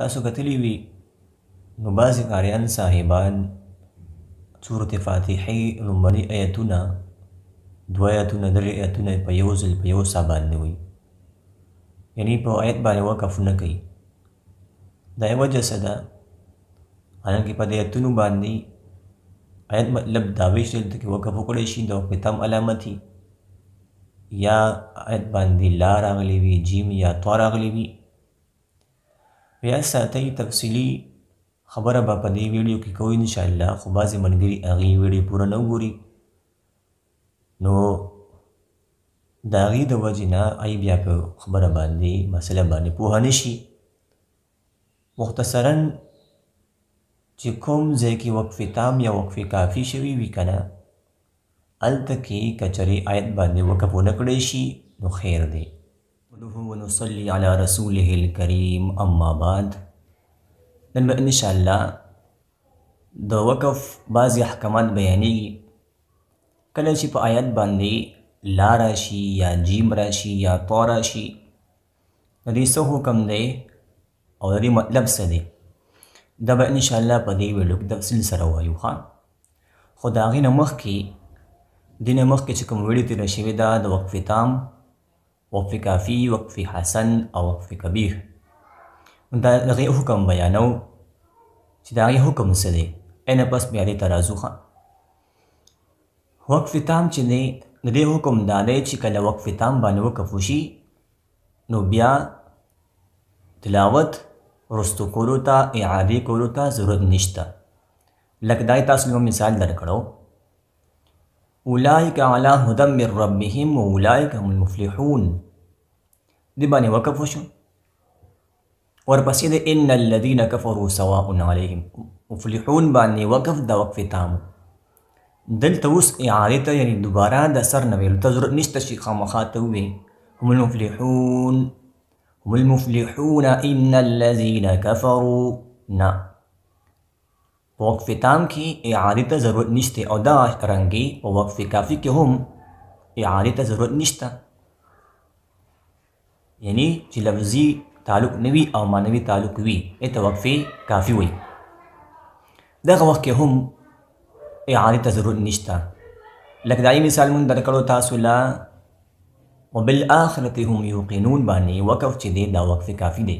تاسو کتلی وي نو بعضې قاریان صاحبان سورت فاتحې لومړني آیتونه دوه آیتونه درې آیتونه په یو ځل په یو سا باندې وي یعنی په آیت باندې وقف نه کوي دا یې وجه څه ده حالانکې په دې آیتونو باندې آیت مطلب دا وی چې دلته کې وقف وکړی شي دا ختم علامتي یا آیت باندې لا راغلی وي جیم یا تو راغلی وي بیا ساتي تفصیلی خبره به په دې ویډیو کې کوو ان شاء الله خو بازي منګري اغي ویډیو پوره نه ګوري نو دا غي د وجینا ای بیا په خبره باندې مسله باندې پوه نه شي مختصرا چې کوم ځای کې وقف تام یا وقف کافی شوی وي کنه الته کې کچري آیت باندې وقف ونکړې شي نو خیر دی نحمده ونصلي على رسوله الكريم اما بعد نن به ان شاء الله د وقف بعضی احکامات بیانېږي کله چې په آیات باندې لا راشي یا جیم راشي یا طا راشي د دې څه حکم دی او د دې مطلب څه دی دا به ان شاء الله په دې ویډیو کې تفصیل سره وایو ښا خو د هغې نه مخکې دې نه مخکې چې کوم ویډیو تېره شوې ده د وقف تام وقف کافی وقف حسن او وقف کبیر دا دغه حکم بیانو چې دا غي حکم څه دی ان پس بیا دې ترازو خان وقف تام چې نه د دې حکم دا دی چې کله وقف تام باندې وقف وشي نو بیا تلاوت رستو کولو ته اعاده کولو ته ضرورت نشته لکه دای تاسو مثال درکړو أولئك على هدى من ربهم وأولئك هم المفلحون دي باني وكفوشو وربسيد إن الذين كفروا سواء عليهم مفلحون باني وقف دا وقف تام دل توس اعاده يعني دوبارا دا سر نبيل تزرق نشتشي خامخاتوه هم المفلحون هم المفلحون ان الذين كفروا نا نعم. وقف تام کې اعادې ته ضرورت نشته او دا رنګي او وقف کافي کې هم اعادې ته ضرورت نشته یعنی چې لفظي تعلق نوي او معنوي تعلق وي ته وقف کافي وي دغه وخت کې هم اعادې ته ضرورت نشته لکه دایي مثال مونږ درکړو تاسو لا وبالآخرة هم یوقنون باندې وقف چې دی دا وقف کافي دی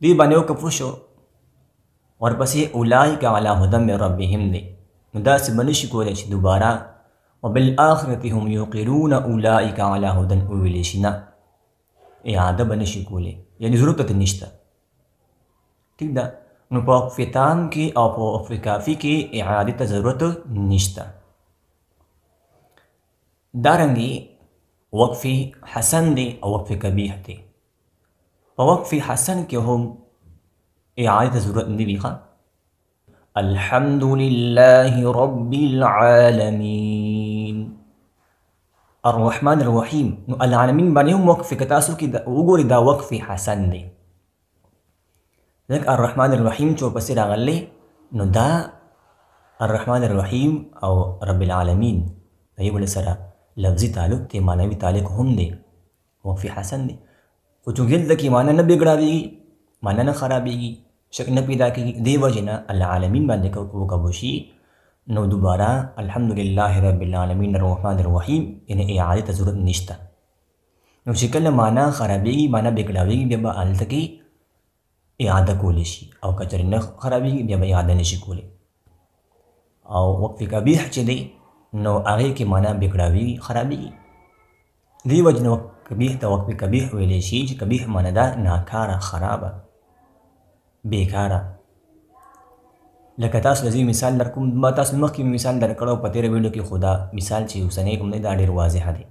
دی باندې وقف شو ورپسې اولایک علی هدم ربهم دی نو داسې به نشي کولی چې دوباره وبالآخرة هم یوقنون اولئک علی هدن وویلی شي نه اعاده به نشي کولی یعنی ضرورت ته نشته ٹھیک ده نو په فتان کې او په افریقافي کې اعاده ته ضرورت نشته دارنګې وقفې حسن دی او وقفې کبیح دی په وقفې حسن کې هم إعادة سورة النبي خان الحمد لله رب العالمين الرحمن الرحيم نو العالمين بنيهم وقف كتاسو كده وقول دا وقف حسن دي لك الرحمن الرحيم شو بسير أغلي نو دا الرحمن الرحيم أو رب العالمين أيوة سرا لفظي تعلق تي معنوي تعلق هم دي وقف حسن دي وچونکہ دلته کې نبي نه بګړاوي مننه خرابېږي شک نه پیدا کېږي دې وجې نه الله عالمین باندې وکبو شي نو دوباره الحمدلله رب العالمین الرحمن الرحیم یعنې اعادې ته ضرورت نشته نو چې کله معنا خرابېږي معنا بګړاوېږي بیا به هلته کې اعاده کولی شي او که چېرې نه خرابېږي بیا به اعاده نشي کولی او وقف قبیح چې دی نو هغې کې معنا بګړاوېږي خرابېږي دې وجې نه کبیح ته وقف کبیح ویلی شي چې کبیح معنا ده ناکاره خرابه بیکاره لکه تاسو لزی مثال درکوم ما تاسو مخکې مثال درکړو په تیر ویډیو کې خدا مثال چې اوسنۍ کوم دی دا ډیر واضح دی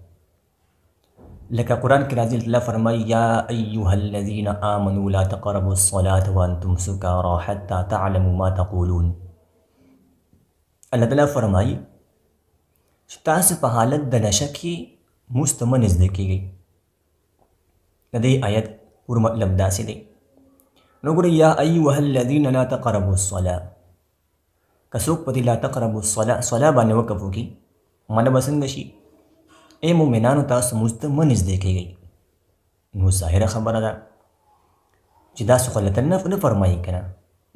لکه قران کې راځي الله فرمایي یا ایها الذين آمنوا لا تقربوا الصلاة وانتم سكارى حتى تعلموا ما تقولون الله تعالی فرمایي تاسو په حالت د نشه کې مستمن نږدې کیږئ د دې آیت پور مطلب داسې دی نو ګورې یا ایها الذین لا تقربوا الصلاه که څوک پدې لا تقربوا الصلاه صلاه باندې وقف وکړي معنی به څنګه شي اے مؤمنانو تاسو موږ ته مه نږدې کیږئ نو ظاهره خبره ده چې دا څه خلته نه نه فرمایي کنه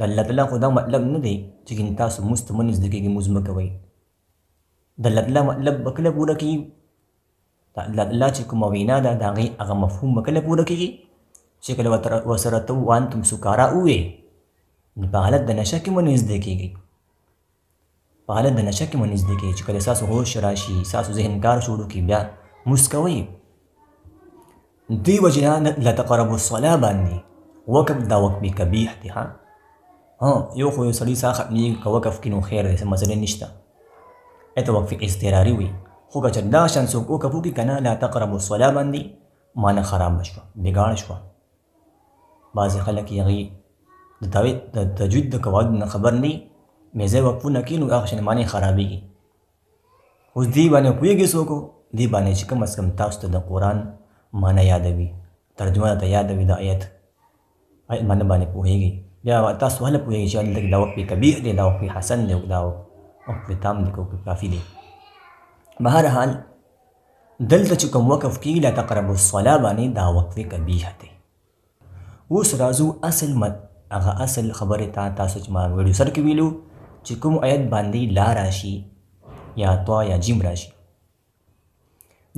د الله تعالی خو دا مطلب نه دی چې تاسو موږ ته مه نږدې کیږئ موږ مه کوئ د الله تعالی مطلب به کله پوره کیږي د الله تعالی چې کومه وینا ده د هغې هغه مفهوم به کله پوره کیږي چې کله ورسره ته وانتم سکارا ووې په حالت د نشه کې مو نږدې کېږي په حالت د نشه کې مو نږدې کېږي چې کله ستاسو هوش راشي ستاسو ذهن کار شروع کړي بیا مونځ کوئ دې وجه نه لا تقربو الصلاه باندې وقف دا وقف کبیح دی ها یو خو یو سړی ساه ختمېږي که وقف کړي نو خیر دی څه مسلې نشته اته وقف اضطراري وي خو که چې دا شیان څوک وقف وکړي که نه لا تقربو الصلاه باندې معنه خراب شوه بېګاړه شوه بعضې خلک یې هغې د تاوید د تجوید د قواعدو نه خبر نه وي مېزه وقفونه کوي نو هغه شنمانې خرابېږي اوس دې باندې پوهېږي څوک دې باندې چې کم از کم تاسو ته د قرآن معنی یادوي ترجمه ته یادوي د آیت آیت معنی باندې پوهېږي بیا تاسو هله پوهېږي چې هلته دا وقفې کبیر دی دا وقفې حسن دی دا وقفې تام دی وقفې کافي دی بهرحال دلته چې کوم وقف کیږي لا تقربوا الصلاه باندې دا وقفې کبیح دی اوس راځو اصل هغه اصل خبرې ته تاسو چې ما ویډیو سر کې ویلو چې کوم آیت باندې لا راشي یا طا یا جیم راشي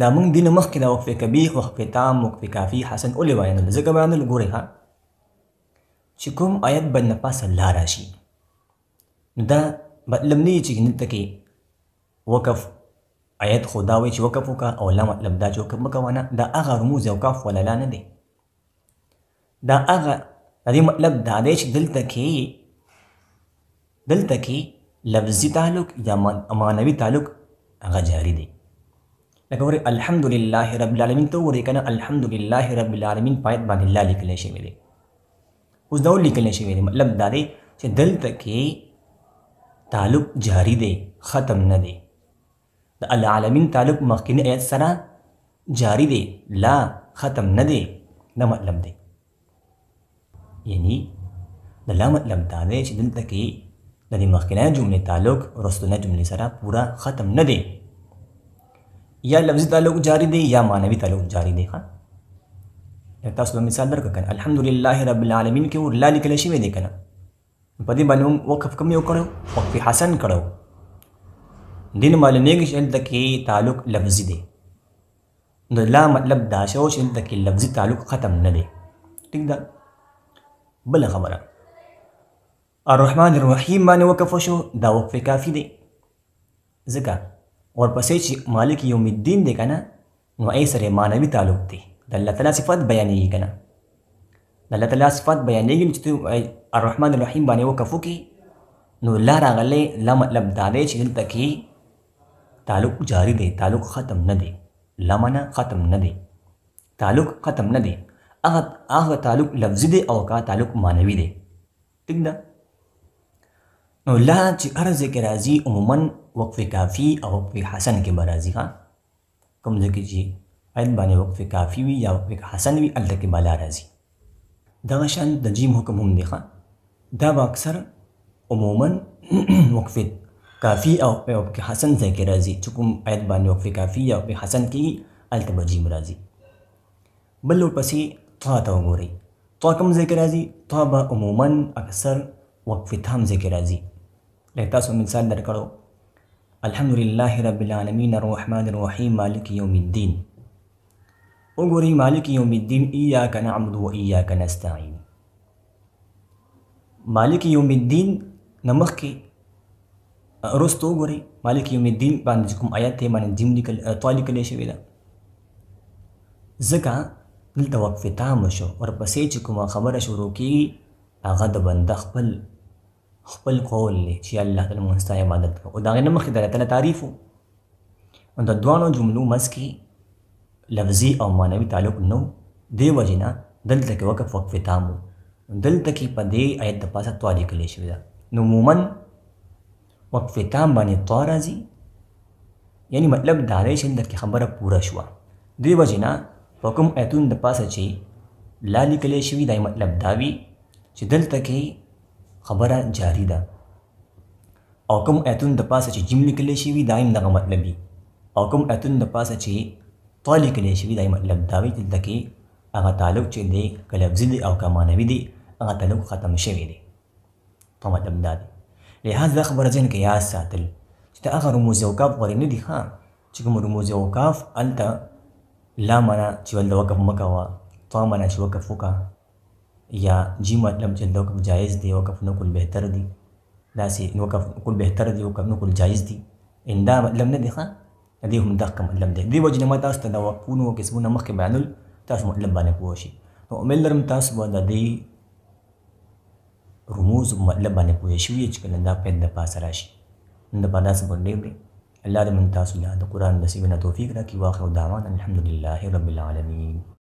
دا موږ دینه مخکې دا وقف کبیح وقف تام وقف کافی حسن اولې وایو ځکه بیان ګورې ها چې کوم آیت باندې پاسه لا راشي نو دا مطلب نه چې نن تکي وقف آیت خدا وای چې وقف وکا او لا مطلب دا چې وقف مکوانه دا هغه رموز او کاف ولا لا نه دی دا هغه د دې مطلب دا دی چې دلته کې دلته کې لفظي تعلق یا معنوي تعلق هغه جاری دی لکه ورې الحمدلله رب العالمین ته ورې کنه الحمدلله رب العالمین پایت باندې الله لیکل شوی دی اوس دا لیکل شوی دی مطلب دا دی چې دلته کې تعلق جاری دی ختم نه دی د العالمین تعلق مخکینی آیت سره جاری دی لا ختم نه دی دا مطلب دی یعنی د لام مطلب دا دی چې دلته کې د دې مخکنۍ جملې تعلق وروستنۍ جملې سره پوره ختم نه دی یا لفظي تعلق جاری دی یا معنوي تعلق جاری دی ښه تاسو د مثال درکړه کنه الحمدلله رب العالمین کې ور لا لیکل شوی دی کنه په دې باندې وقف کم یو کړو وقف حسن کړو دین معلومیږي چې دلته کې تعلق لفظي دی نو لا مطلب دا شو چې دلته کې لفظي تعلق ختم نه دی ټیک ده بل خبره الرحمن الرحیم باندې وقف شو دا وقف کافی دی ځکه ورپسې چې مالک یوم الدین دی کنه نو ای سره مانوي تعلق دی د الله تعالی صفات بیانېږي کنه د الله تعالی صفات بیانېږي چې الرحمن الرحیم باندې وقف وکړي نو لا راغلې لا مطلب دا دی چې دلته کې تعلق جاری دی تعلق ختم نه دی لمنه ختم نه دی تعلق ختم نه دی هغه هغه تعلق لفظي دی او هغه تعلق معنوي دی ٹھیک ده نو لا چې ارز کې راځي عموما وقف کافی او وقف حسن کې به راځي ها کوم ځکه چې عین باندې وقف کافی وي یا وقف حسن وي الته کې بالا راځي دا شان د جیم حکم هم دی ها دا به اکثر عموما وقف کافی او وقف حسن ځای کې راځي چې کوم آیت باندې وقف کافی یا وقف حسن کې الته به جیم راځي بل ورپسې طه توغوري طه زكرازي ځای کې راځي عموما اکثر وقف تام ځای کې راځي لکه در کرو الحمد لله رب العالمين الرحمن الرحيم مالك يوم الدين وغوري مالك يوم الدين اياك نعبد و ایاک نستعین مالک یوم الدین نمخ کې رستو غوري مالك يوم الدين باندې کوم آیات ته باندې الطالق لیکل طالق لیکل دلته وقف تام شو ورپسې چې کومه خبره شروع کیږي هغه د بنده خپل خپل قول دی چې الله تعالی موږ ستا عبادت کوو او د هغې نه مخکې د الله تعالی تعریف و د دواړو جملو منځ کې لفظي او معنوي تعلق نه دی وجې نه دلته کې وقف وقف تام و دلته کې په دې آیت د پاسه توا لیکلی شوې ده نو عموما وقف تام باندې توا راځي یعنی مطلب دا دی چې دلته خبره پوره شوه دې وجې نه حکم ایتون د پاسه چې لا لیکلی شوي دا مطلب دا وي چې دلته کې خبره جاری ده او کوم ایتون د پاسه چې جیم لیکلی شوي دا هم دغه مطلب وي او کوم ایتون د پاسه چې تا لیکلی شوي دا مطلب دا وي دلته کې هغه تعلق چې دی که لفظي دی او که معنوي دی هغه تعلق ختم شوی دی په مطلب دا دی لحاظ دا خبره ځین کې یاد ساتل چې دا هغه رموز او کاف غورې نه دي ښه چې کوم رموز او کاف هلته لامنا تولد وقف مكوا طامنا شي وقف فوكا يا جيما لم تولد وقف جائز دي وقف نقول بهتر دي داسي وقف نقول بهتر دي وقف نقول جائز دي ان دا لم ندخل دې هم دغه معلم دی دی وجنه ما تاسو ته دا وقفونو قسمونه مخکې بیانول تاسو معلم باندې پوه شئ نو امید لرم تاسو به د دې رموز معلم باندې پوه شئ چې کله دا پند پاس راشي نو دا باندې څه باندې الله من تاسنا القرآن نسيبنا توفيقنا كي واخر دعوانا الحمد لله رب العالمين